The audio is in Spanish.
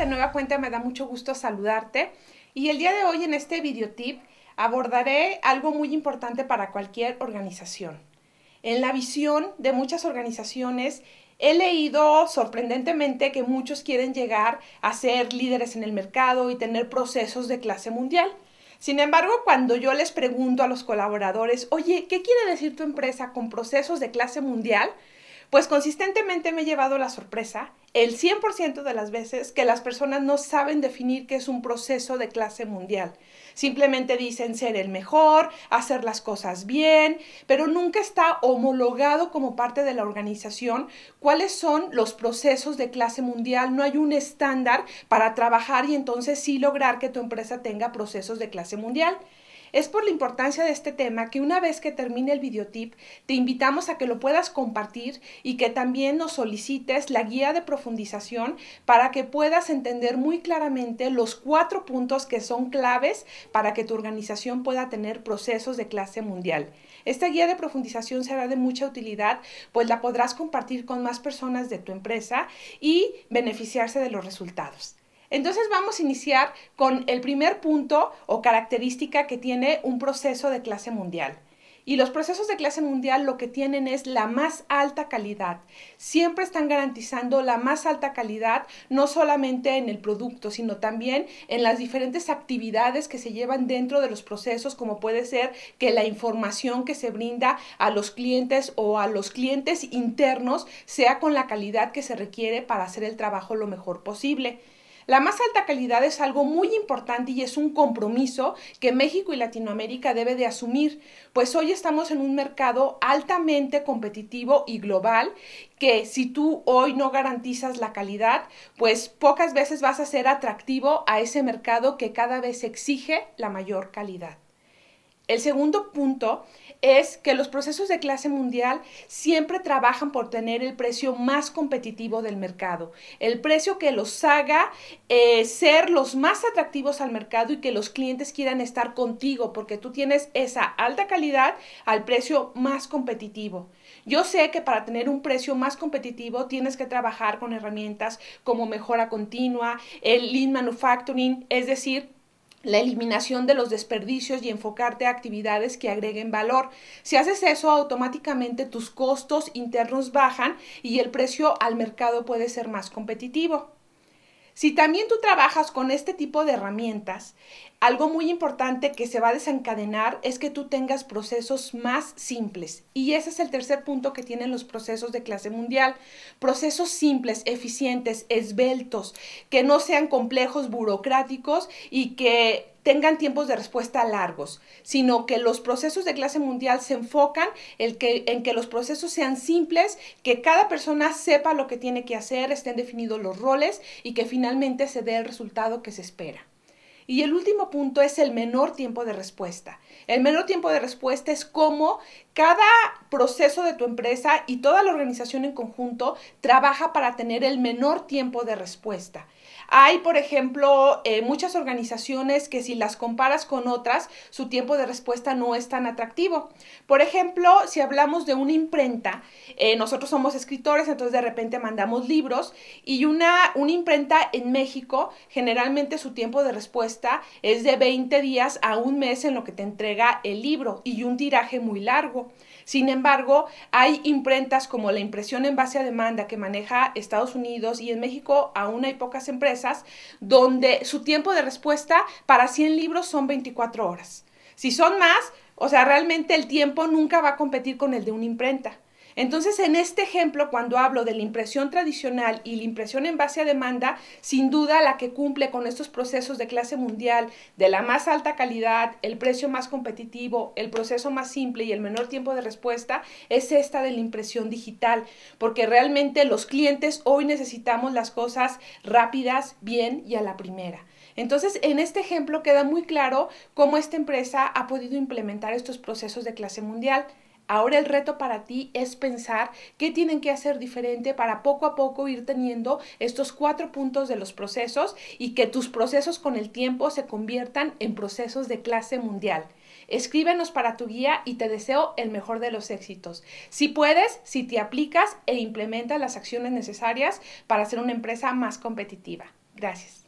de nueva cuenta me da mucho gusto saludarte y el día de hoy en este videotip abordaré algo muy importante para cualquier organización. En la visión de muchas organizaciones he leído sorprendentemente que muchos quieren llegar a ser líderes en el mercado y tener procesos de clase mundial. Sin embargo, cuando yo les pregunto a los colaboradores, oye, ¿qué quiere decir tu empresa con procesos de clase mundial? Pues consistentemente me he llevado la sorpresa el 100% de las veces que las personas no saben definir qué es un proceso de clase mundial. Simplemente dicen ser el mejor, hacer las cosas bien, pero nunca está homologado como parte de la organización cuáles son los procesos de clase mundial. No hay un estándar para trabajar y entonces sí lograr que tu empresa tenga procesos de clase mundial. Es por la importancia de este tema que una vez que termine el videotip, te invitamos a que lo puedas compartir y que también nos solicites la guía de profundización para que puedas entender muy claramente los cuatro puntos que son claves para que tu organización pueda tener procesos de clase mundial. Esta guía de profundización será de mucha utilidad, pues la podrás compartir con más personas de tu empresa y beneficiarse de los resultados. Entonces vamos a iniciar con el primer punto o característica que tiene un proceso de clase mundial. Y los procesos de clase mundial lo que tienen es la más alta calidad. Siempre están garantizando la más alta calidad, no solamente en el producto, sino también en las diferentes actividades que se llevan dentro de los procesos, como puede ser que la información que se brinda a los clientes o a los clientes internos sea con la calidad que se requiere para hacer el trabajo lo mejor posible. La más alta calidad es algo muy importante y es un compromiso que México y Latinoamérica debe de asumir, pues hoy estamos en un mercado altamente competitivo y global que si tú hoy no garantizas la calidad, pues pocas veces vas a ser atractivo a ese mercado que cada vez exige la mayor calidad. El segundo punto es que los procesos de clase mundial siempre trabajan por tener el precio más competitivo del mercado, el precio que los haga eh, ser los más atractivos al mercado y que los clientes quieran estar contigo porque tú tienes esa alta calidad al precio más competitivo. Yo sé que para tener un precio más competitivo tienes que trabajar con herramientas como mejora continua, el lean manufacturing, es decir, la eliminación de los desperdicios y enfocarte a actividades que agreguen valor. Si haces eso, automáticamente tus costos internos bajan y el precio al mercado puede ser más competitivo. Si también tú trabajas con este tipo de herramientas, algo muy importante que se va a desencadenar es que tú tengas procesos más simples. Y ese es el tercer punto que tienen los procesos de clase mundial. Procesos simples, eficientes, esbeltos, que no sean complejos, burocráticos y que tengan tiempos de respuesta largos, sino que los procesos de clase mundial se enfocan en que, en que los procesos sean simples, que cada persona sepa lo que tiene que hacer, estén definidos los roles y que finalmente se dé el resultado que se espera. Y el último punto es el menor tiempo de respuesta. El menor tiempo de respuesta es cómo cada proceso de tu empresa y toda la organización en conjunto trabaja para tener el menor tiempo de respuesta. Hay, por ejemplo, eh, muchas organizaciones que si las comparas con otras, su tiempo de respuesta no es tan atractivo. Por ejemplo, si hablamos de una imprenta, eh, nosotros somos escritores, entonces de repente mandamos libros y una, una imprenta en México, generalmente su tiempo de respuesta es de 20 días a un mes en lo que te entrega el libro y un tiraje muy largo. Sin embargo, hay imprentas como la impresión en base a demanda que maneja Estados Unidos y en México aún hay pocas empresas donde su tiempo de respuesta para 100 libros son 24 horas. Si son más, o sea, realmente el tiempo nunca va a competir con el de una imprenta. Entonces, en este ejemplo, cuando hablo de la impresión tradicional y la impresión en base a demanda, sin duda la que cumple con estos procesos de clase mundial, de la más alta calidad, el precio más competitivo, el proceso más simple y el menor tiempo de respuesta, es esta de la impresión digital, porque realmente los clientes hoy necesitamos las cosas rápidas, bien y a la primera. Entonces, en este ejemplo queda muy claro cómo esta empresa ha podido implementar estos procesos de clase mundial. Ahora el reto para ti es pensar qué tienen que hacer diferente para poco a poco ir teniendo estos cuatro puntos de los procesos y que tus procesos con el tiempo se conviertan en procesos de clase mundial. Escríbenos para tu guía y te deseo el mejor de los éxitos. Si puedes, si te aplicas e implementas las acciones necesarias para ser una empresa más competitiva. Gracias.